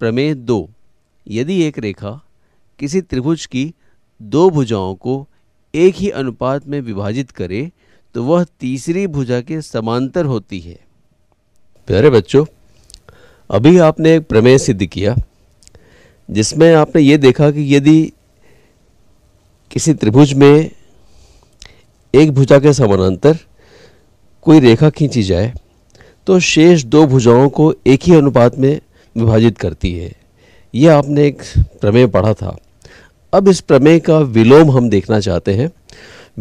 प्रमेय दो यदि एक रेखा किसी त्रिभुज की दो भुजाओं को एक ही अनुपात में विभाजित करे तो वह तीसरी भुजा के समांतर होती है प्यारे बच्चों अभी आपने एक प्रमेय सिद्ध किया जिसमें आपने ये देखा कि यदि किसी त्रिभुज में एक भुजा के समानांतर कोई रेखा खींची जाए तो शेष दो भुजाओं को एक ही अनुपात में विभाजित करती है यह आपने एक प्रमेय पढ़ा था अब इस प्रमेय का विलोम हम देखना चाहते हैं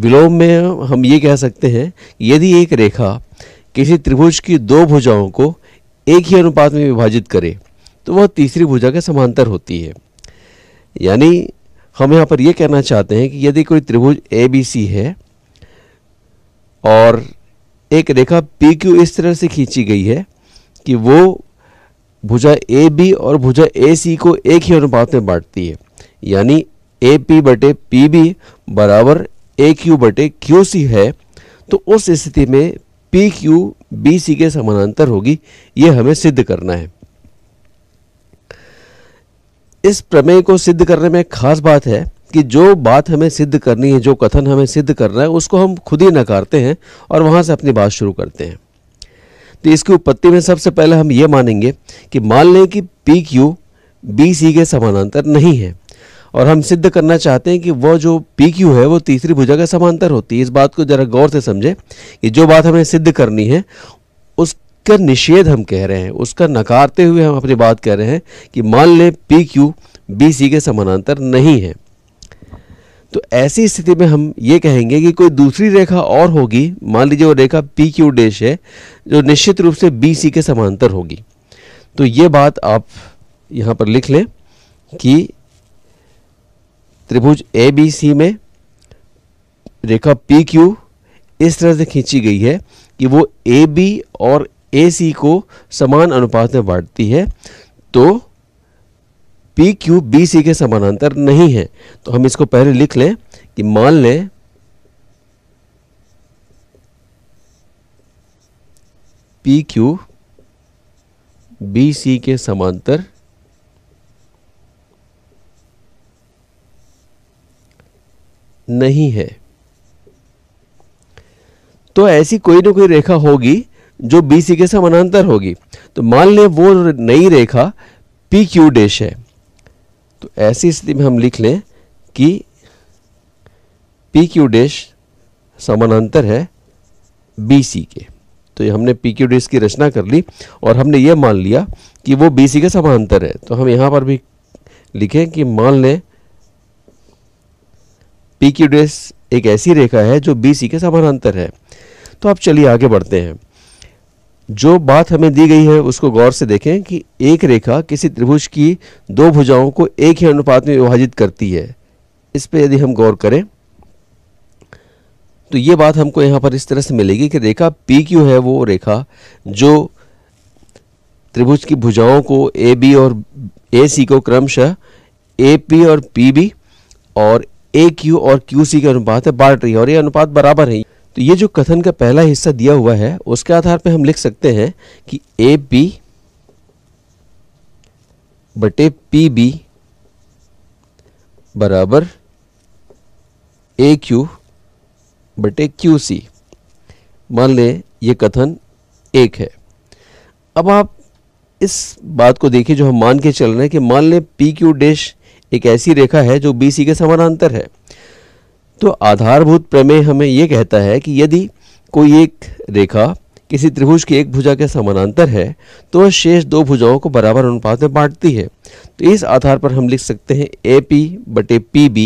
विलोम में हम ये कह सकते हैं यदि एक रेखा किसी त्रिभुज की दो भुजाओं को एक ही अनुपात में विभाजित करे तो वह तीसरी भुजा के समांतर होती है यानी हम यहाँ पर यह कहना चाहते हैं कि यदि कोई त्रिभुज ए बी सी है और एक रेखा पी क्यू इस तरह से खींची गई है कि वो भुजा ए बी और भुजा ए सी को एक ही अनुपात में बांटती है यानी ए पी बटे पी बी बराबर ए क्यू बटे क्यू सी है तो उस स्थिति में पी क्यू बी सी के समानांतर होगी ये हमें सिद्ध करना है इस प्रमेय को सिद्ध करने में खास बात है कि जो बात हमें सिद्ध करनी है जो कथन हमें सिद्ध करना है उसको हम खुद ही नकारते हैं और वहाँ से अपनी बात शुरू करते हैं तो इसकी उत्पत्ति में सबसे पहले हम ये मानेंगे कि मान लें कि पी क्यू बी सी के समानांतर नहीं है और हम सिद्ध करना चाहते हैं कि वह जो पी क्यू है वो तीसरी भुजा के समांतर होती है इस बात को जरा गौर से समझें कि जो बात हमें सिद्ध करनी है उसका निषेध हम कह रहे हैं उसका नकारते हुए हम अपनी बात कह रहे हैं कि मान लें पी क्यू बी सी के समानांतर नहीं है तो ऐसी स्थिति में हम ये कहेंगे कि कोई दूसरी रेखा और होगी मान लीजिए वो रेखा पी क्यू डैश है जो निश्चित रूप से बी सी के समांतर होगी तो ये बात आप यहाँ पर लिख लें कि त्रिभुज ए बी सी में रेखा पी क्यू इस तरह से खींची गई है कि वो ए बी और ए सी को समान अनुपात में बांटती है तो पी क्यू बी सी के समानांतर नहीं है तो हम इसको पहले लिख लें कि मान लें पी क्यू बी सी के समांतर नहीं है तो ऐसी कोई ना कोई रेखा होगी जो बी सी के समानांतर होगी तो मान लें वो नई रेखा पी क्यू डेश है तो ऐसी स्थिति में हम लिख लें कि पी क्यू डैश समानांतर है बी सी के तो ये हमने पी क्यू डैश की रचना कर ली और हमने ये मान लिया कि वो बी सी के समानांतर है तो हम यहाँ पर भी लिखें कि मान लें पी क्यू डैश एक ऐसी रेखा है जो बी सी के समानांतर है तो अब चलिए आगे बढ़ते हैं जो बात हमें दी गई है उसको गौर से देखें कि एक रेखा किसी त्रिभुज की दो भुजाओं को एक ही अनुपात में विभाजित करती है इस पर यदि हम गौर करें तो ये बात हमको यहाँ पर इस तरह से मिलेगी कि रेखा पी क्यू है वो रेखा जो त्रिभुज की भुजाओं को ए बी और ए सी को क्रमशः ए पी और पी बी और ए क्यू और क्यू सी के अनुपात है बांट रही है और ये अनुपात बराबर है तो ये जो कथन का पहला हिस्सा दिया हुआ है उसके आधार पर हम लिख सकते हैं कि ए बी बटे पी बी बराबर ए क्यू बटे क्यू सी मान लें यह कथन एक है अब आप इस बात को देखिए जो हम मान के चल रहे हैं कि मान लें पी क्यू डैश एक ऐसी रेखा है जो बी सी के समानांतर है तो आधारभूत प्रमेय हमें यह कहता है कि यदि कोई एक रेखा किसी त्रिभुज की एक भुजा के समानांतर है तो वह शेष दो भुजाओं को बराबर अनुपात में बांटती है तो इस आधार पर हम लिख सकते हैं ए पी बटे पी बी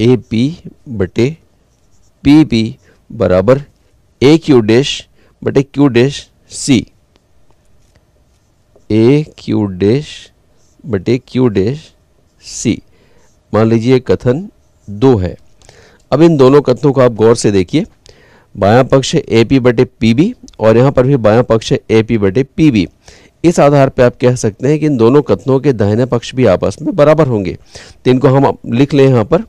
ए पी बटे पी बी बराबर ए क्यू डैश बटे Q dash C A Q dash बटे क्यू डैश सी मान लीजिए कथन दो है अब इन दोनों कथनों को आप गौर से देखिए बायां पक्ष ए पी बटे पी बी और यहाँ पर भी बायां पक्ष ए पी बटे पी बी इस आधार पर आप कह सकते हैं कि इन दोनों कथनों के दाहिने पक्ष भी आपस में बराबर होंगे तो इनको हम लिख लें यहाँ पर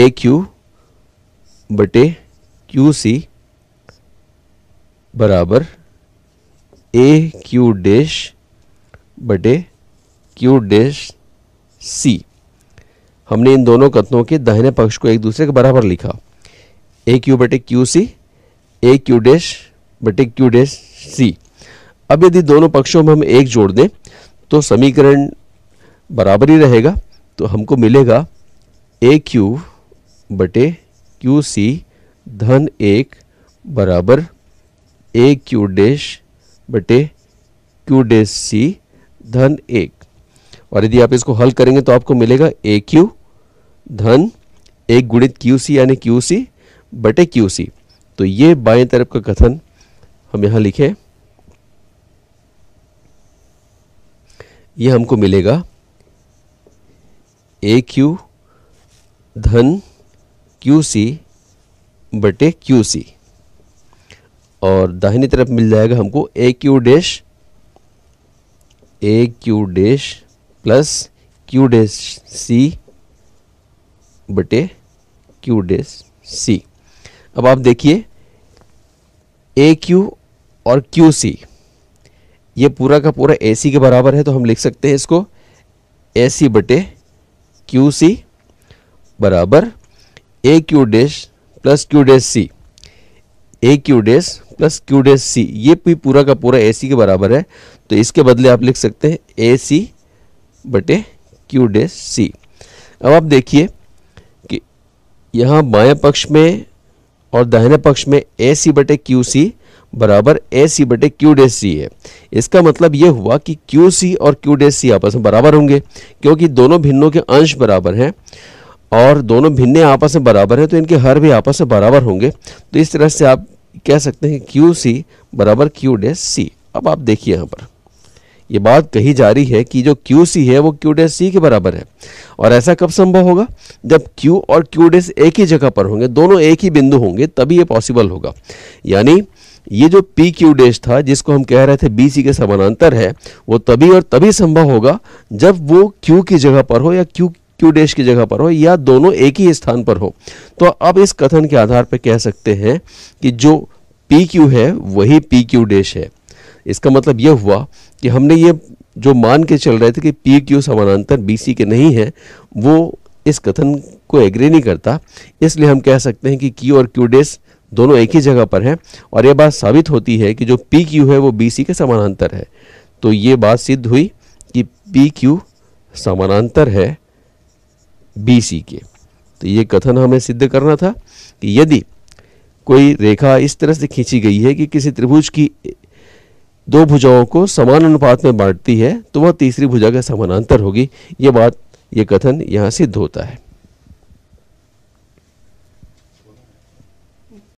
ए क्यू बटे क्यू सी बराबर ए क्यू डैश बटे क्यू डैश सी हमने इन दोनों कथनों के दाहिने पक्ष को एक दूसरे के बराबर लिखा ए क्यू बटे Q C A Q dash बटे क्यू डैश सी अब यदि दोनों पक्षों में हम एक जोड़ दें तो समीकरण बराबर ही रहेगा तो हमको मिलेगा ए क्यू बटे क्यू सी धन एक बराबर ए क्यू डैश बटे क्यू डैश सी धन एक और यदि आप इसको हल करेंगे तो आपको मिलेगा ए क्यू धन एक गुणित क्यू सी यानी क्यू सी बटे क्यू सी तो ये बाएं तरफ का कथन हम यहां लिखे ये हमको मिलेगा ए क्यू धन क्यू सी बटे क्यू सी और दाहिनी तरफ मिल जाएगा हमको A Q dash A Q dash plus Q dash C बटे क्यू डैश सी अब आप देखिए ए क्यू और क्यू सी ये पूरा का पूरा ए सी के बराबर है तो हम लिख सकते हैं इसको ए सी बटे क्यू सी बराबर A Q dash plus Q dash C A Q dash plus Q dash C ये भी पूरा का पूरा ए सी के बराबर है तो इसके बदले आप लिख सकते हैं ए सी बटे क्यू डे सी अब आप देखिए कि यहाँ बाएं पक्ष में और दाहिने पक्ष में ए सी बटे क्यू सी बराबर ए सी बटे क्यू डे सी है इसका मतलब ये हुआ कि क्यू सी और क्यू डे सी आपस में बराबर होंगे क्योंकि दोनों भिन्नों के अंश बराबर हैं और दोनों भिन्ने आपस में बराबर हैं तो इनके हर भी आपस में बराबर होंगे तो इस तरह से आप कह सकते हैं क्यू सी बराबर क्यू डे सी अब आप देखिए यहाँ पर ये बात कही जा रही है कि जो क्यू सी है वो क्यू डे सी के बराबर है और ऐसा कब संभव होगा जब क्यू और क्यू डे एक ही जगह पर होंगे दोनों एक ही बिंदु होंगे तभी ये पॉसिबल होगा यानी ये जो पी क्यू डेश था जिसको हम कह रहे थे बी सी के समानांतर है वो तभी और तभी संभव होगा जब वो क्यू की जगह पर हो या क्यू क्यू डैश की जगह पर हो या दोनों एक ही स्थान पर हो तो अब इस कथन के आधार पर कह सकते हैं कि जो पी क्यू है वही पी क्यू डैश है इसका मतलब यह हुआ कि हमने ये जो मान के चल रहे थे कि पी क्यू समानांतर बी सी के नहीं हैं वो इस कथन को एग्री नहीं करता इसलिए हम कह सकते हैं कि क्यू और क्यू डेस दोनों एक ही जगह पर हैं और यह बात साबित होती है कि जो पी क्यू है वो बी सी के समानांतर है तो ये बात सिद्ध हुई कि पी क्यू समानांतर है बी सी के तो ये कथन हमें सिद्ध करना था कि यदि कोई रेखा इस तरह से खींची गई है कि किसी त्रिभुज की दो भुजाओं को समान अनुपात में बांटती है तो वह तीसरी भुजा के समानांतर होगी ये बात ये कथन यहाँ सिद्ध होता है